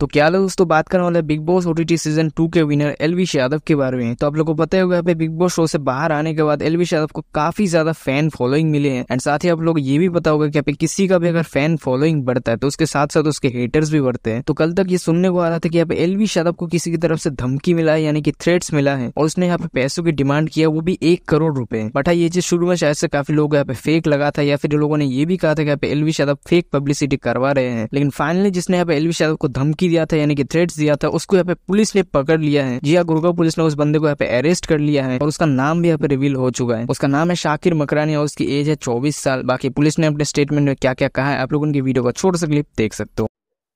तो क्या लोग दोस्तों बात करने वाले big boss OTT season two के विनर एलविश यादव के बारे में तो आप लोगों को पता होगा पे बिग बॉस शो से बाहर आने के बाद एलविश यादव को काफी ज्यादा फैन फॉलोइंग मिले हैं एंड साथ ही आप लोग ये भी पता होगा कि किसी का भी अगर फैन फॉलोइंग बढ़ता है तो उसके साथ साथ उसके हेटर्स भी बढ़ते हैं तो कल तक ये सुनने को आ रहा था कि यहाँ पे एलविश यादव को किसी की तरफ से धमकी मिला है यानी कि थ्रेट्स मिला है और उसने यहाँ पे पैसों की डिमांड किया वो भी एक करोड़ रुपए बट हाँ, ये चीज शुरू में शायद से काफी लोग यहाँ पे फेक लगा था या फिर लोगों ने ये भी कहा था कि यहाँ पे एलविश यादव फेक पब्लिसिटी करवा रहे हैं लेकिन फाइनली जिसने यहाँ पे एलविश यादव को धमकी धमकी दिया था यानी कि थ्रेट्स दिया था उसको यहाँ पे पुलिस ने पकड़ लिया है जिया हाँ, गुरगा पुलिस ने उस बंदे को यहाँ पे अरेस्ट कर लिया है और उसका नाम भी यहाँ पे रिवील हो चुका है उसका नाम है शाकिर मकरानी और उसकी एज है चौबीस साल बाकी पुलिस ने अपने स्टेटमेंट में क्या क्या कहा है आप लोग उनकी वीडियो का छोटा सा क्लिप देख सकते हो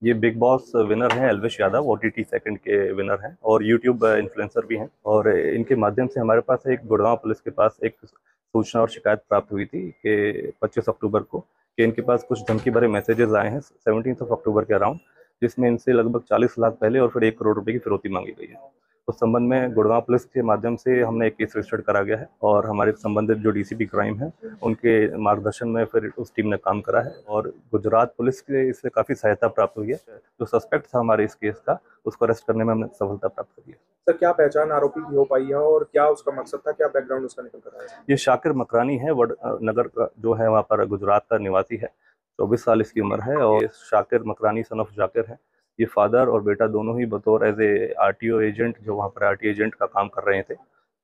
ये बिग बॉस विनर हैं Elvish Yadav O T second के विनर हैं और यूट्यूब इन्फ्लुएंसर भी हैं और इनके माध्यम से हमारे पास एक गुड़गांव पुलिस के पास एक सूचना और शिकायत प्राप्त हुई थी कि 25 अक्टूबर को कि इनके पास कुछ धमकी भरे मैसेजेस आए हैं सेवनटीन ऑफ अक्टूबर के अराउंड जिसमें इनसे लगभग चालीस लाख पहले और फिर एक करोड़ रुपए की फिरौती मांगी गई है उस संबंध में गुड़गांव पुलिस के माध्यम से हमने एक केस रजिस्टर्ड करा गया है और हमारे संबंधित जो डीसीपी क्राइम है उनके मार्गदर्शन में फिर उस टीम ने काम करा है और गुजरात पुलिस के इससे काफ़ी सहायता प्राप्त हुई है जो सस्पेक्ट था हमारे इस केस का उसको अरेस्ट करने में हमने सफलता प्राप्त करी है सर क्या पहचान आरोपी की हो पाई है और क्या उसका मकसद था क्या बैकग्राउंड उसका निकल कर ये शाकिर मकरानी है नगर का जो है वहाँ पर गुजरात का निवासी है चौबीस साल इसकी उम्र है और शाकिर मकरानी सन ऑफ जाकिर है ये फादर और बेटा दोनों ही बतौर एज ए आर एजेंट जो वहाँ पर आर एजेंट का काम कर रहे थे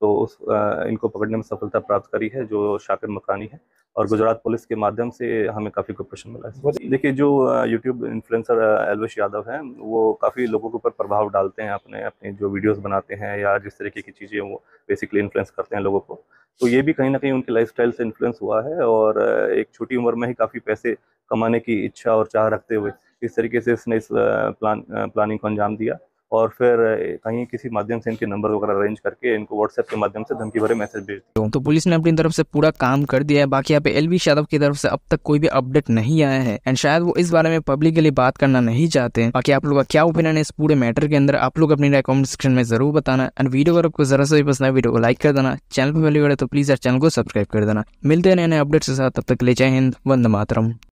तो उस आ, इनको पकड़ने में सफलता प्राप्त करी है जो शाकिर मकरानी है और गुजरात पुलिस के माध्यम से हमें काफ़ी कोपरेशन मिला है देखिए जो यूट्यूब इन्फ्लुएंसर एलवेश यादव हैं वो काफ़ी लोगों के ऊपर प्रभाव डालते हैं अपने अपने जो वीडियोज़ बनाते हैं या जिस तरीके की चीज़ें वो बेसिकली इन्फ्लुएंस करते हैं लोगों को तो ये भी कहीं ना कहीं उनके लाइफ से इन्फ्लुएंस हुआ है और एक छोटी उम्र में ही काफ़ी पैसे कमाने की इच्छा और चाह रखते हुए इस तरीके से इसने इस प्लान प्लानिंग को अंजाम दिया और फिर कहीं किसी माध्यम से इनके नंबर वगैरह अरेंज करके इनको व्हाट्सएप के माध्यम से धमकी भरे मैसेज भेज दिए तो पुलिस ने अपनी तरफ से पूरा काम कर दिया है बाकी यहाँ पे एल यादव की तरफ से अब तक कोई भी अपडेट नहीं आया है एंड शायद वो इस बारे में पब्लिक के लिए बात करना नहीं चाहते बाकी आप लोग का क्या ओपिनियन है इस पूरे मैटर के अंदर आप लोग अपनी राय कमेंट सेक्शन में जरूर बताना एंड वीडियो अगर आपको जरा सा भी पसंद है वीडियो को लाइक कर देना चैनल पर पहली तो प्लीज यार चैनल को सब्सक्राइब कर देना मिलते हैं नए अपडेट्स के साथ तब तक ले जय हिंद वंद मातरम